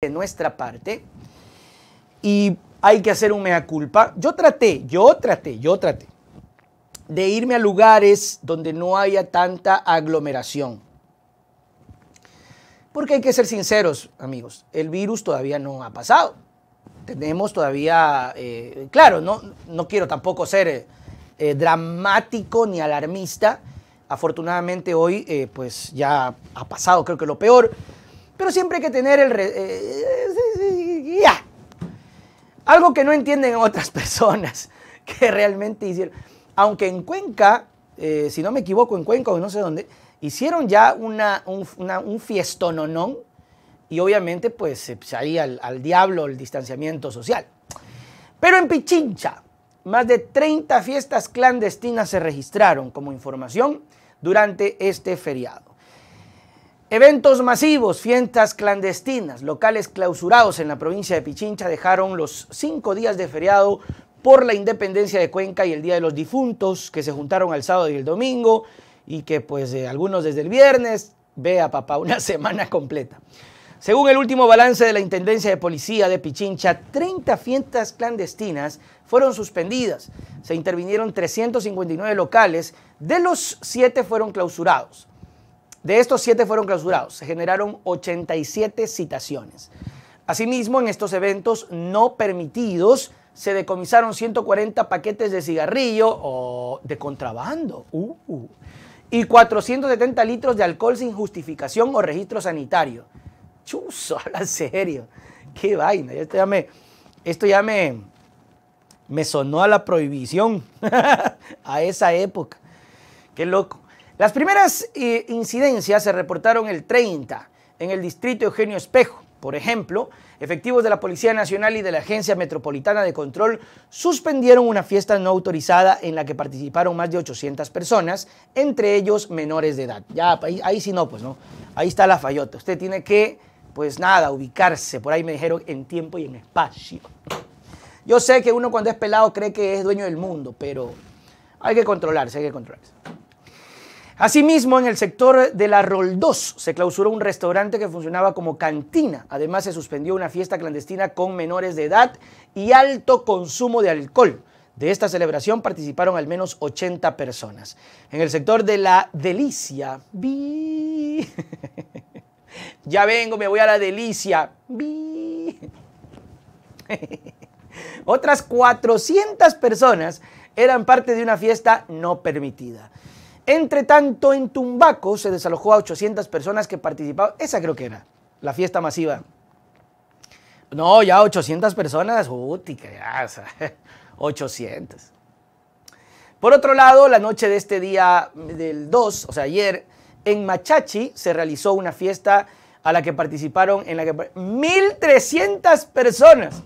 de nuestra parte y hay que hacer un mea culpa. Yo traté, yo traté, yo traté de irme a lugares donde no haya tanta aglomeración. Porque hay que ser sinceros, amigos, el virus todavía no ha pasado. Tenemos todavía, eh, claro, no, no quiero tampoco ser eh, eh, dramático ni alarmista. Afortunadamente hoy pues ya ha pasado creo que lo peor pero siempre hay que tener el... Eh, eh, Algo que no entienden otras personas que realmente hicieron. Aunque en Cuenca, eh, si no me equivoco, en Cuenca o no sé dónde, hicieron ya una, un, una, fiestononón y obviamente pues se salía al, al diablo el distanciamiento social. Pero en Pichincha, más de 30 fiestas clandestinas se registraron como información durante este feriado. Eventos masivos, fiestas clandestinas, locales clausurados en la provincia de Pichincha dejaron los cinco días de feriado por la independencia de Cuenca y el Día de los Difuntos, que se juntaron el sábado y el domingo, y que pues eh, algunos desde el viernes, vea papá, una semana completa. Según el último balance de la Intendencia de Policía de Pichincha, 30 fiestas clandestinas fueron suspendidas. Se intervinieron 359 locales, de los siete fueron clausurados. De estos, siete fueron clausurados. Se generaron 87 citaciones. Asimismo, en estos eventos no permitidos se decomisaron 140 paquetes de cigarrillo o de contrabando uh. y 470 litros de alcohol sin justificación o registro sanitario. Chuso, habla serio. Qué vaina. Esto ya me, esto ya me, me sonó a la prohibición a esa época. Qué loco. Las primeras eh, incidencias se reportaron el 30 en el distrito Eugenio Espejo. Por ejemplo, efectivos de la Policía Nacional y de la Agencia Metropolitana de Control suspendieron una fiesta no autorizada en la que participaron más de 800 personas, entre ellos menores de edad. Ya, ahí, ahí sí no, pues no. Ahí está la fallota. Usted tiene que, pues nada, ubicarse. Por ahí me dijeron en tiempo y en espacio. Yo sé que uno cuando es pelado cree que es dueño del mundo, pero hay que controlarse, hay que controlarse. Asimismo, en el sector de la Roldós se clausuró un restaurante que funcionaba como cantina. Además, se suspendió una fiesta clandestina con menores de edad y alto consumo de alcohol. De esta celebración participaron al menos 80 personas. En el sector de la delicia, ya vengo, me voy a la delicia. Otras 400 personas eran parte de una fiesta no permitida. Entre tanto, en Tumbaco se desalojó a 800 personas que participaban. Esa creo que era la fiesta masiva. No, ya 800 personas. Uy, sea, 800. Por otro lado, la noche de este día mm, del 2, o sea, ayer, en Machachi se realizó una fiesta a la que participaron en la que 1.300 personas.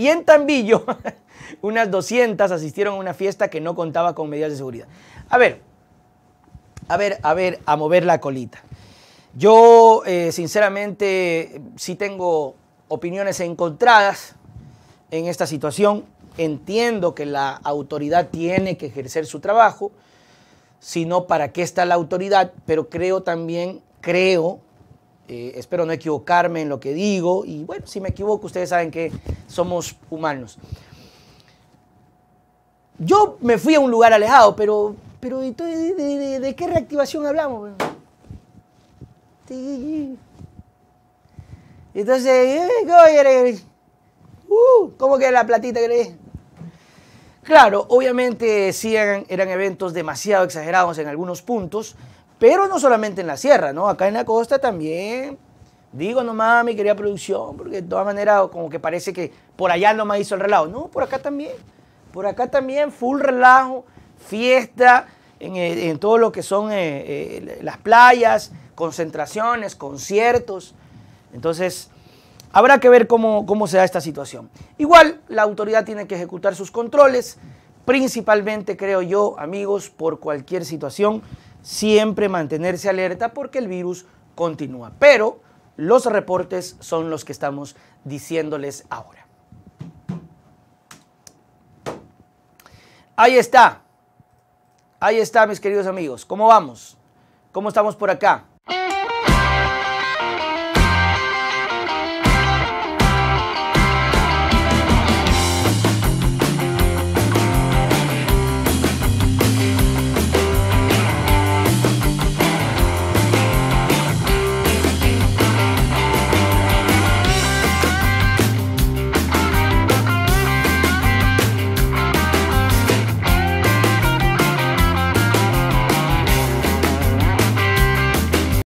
Y en Tambillo, unas 200 asistieron a una fiesta que no contaba con medidas de seguridad. A ver, a ver, a ver, a mover la colita. Yo, eh, sinceramente, sí tengo opiniones encontradas en esta situación. Entiendo que la autoridad tiene que ejercer su trabajo, sino para qué está la autoridad, pero creo también, creo eh, espero no equivocarme en lo que digo y bueno, si me equivoco ustedes saben que somos humanos. Yo me fui a un lugar alejado, pero, pero ¿de, qué reactivación hablamos? Entonces, eh, uh, ¿cómo que la platita que Claro, obviamente eran eventos demasiado exagerados en algunos puntos, pero no solamente en la sierra, ¿no? Acá en la costa también. Digo nomás, mi querida producción, porque de todas maneras como que parece que por allá nomás hizo el relajo. No, por acá también. Por acá también, full relajo, fiesta, en, eh, todo lo que son eh, eh, las playas, concentraciones, conciertos. Entonces, habrá que ver cómo, cómo se da esta situación. Igual, la autoridad tiene que ejecutar sus controles, principalmente, creo yo, amigos, por cualquier situación siempre mantenerse alerta porque el virus continúa. Pero los reportes son los que estamos diciéndoles ahora. Ahí está. Ahí está, mis queridos amigos. ¿Cómo vamos? ¿Cómo estamos por acá?